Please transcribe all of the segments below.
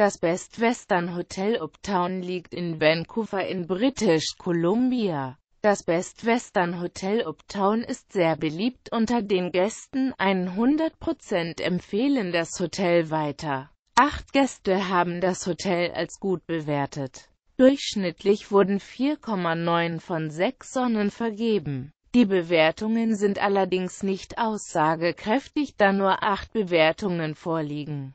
Das Best Western Hotel Uptown liegt in Vancouver in British Columbia. Das Best Western Hotel Uptown ist sehr beliebt unter den Gästen, 100% empfehlen das Hotel weiter. Acht Gäste haben das Hotel als gut bewertet. Durchschnittlich wurden 4,9 von 6 Sonnen vergeben. Die Bewertungen sind allerdings nicht aussagekräftig, da nur acht Bewertungen vorliegen.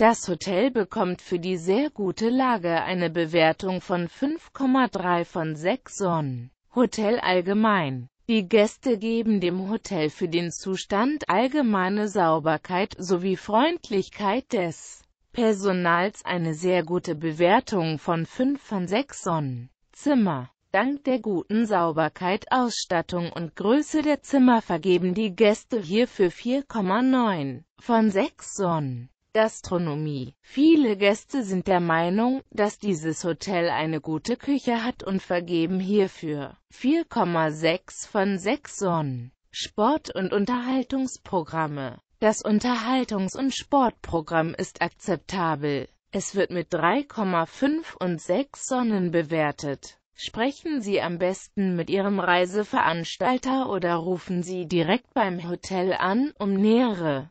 Das Hotel bekommt für die sehr gute Lage eine Bewertung von 5,3 von 6 Sonnen. Hotel allgemein. Die Gäste geben dem Hotel für den Zustand allgemeine Sauberkeit sowie Freundlichkeit des Personals eine sehr gute Bewertung von 5 von 6 Sonnen. Zimmer Dank der guten Sauberkeit, Ausstattung und Größe der Zimmer vergeben die Gäste hierfür 4,9 von 6 Sonnen. Gastronomie. Viele Gäste sind der Meinung, dass dieses Hotel eine gute Küche hat und vergeben hierfür 4,6 von 6 Sonnen. Sport- und Unterhaltungsprogramme Das Unterhaltungs- und Sportprogramm ist akzeptabel. Es wird mit 3,5 und 6 Sonnen bewertet. Sprechen Sie am besten mit Ihrem Reiseveranstalter oder rufen Sie direkt beim Hotel an, um nähere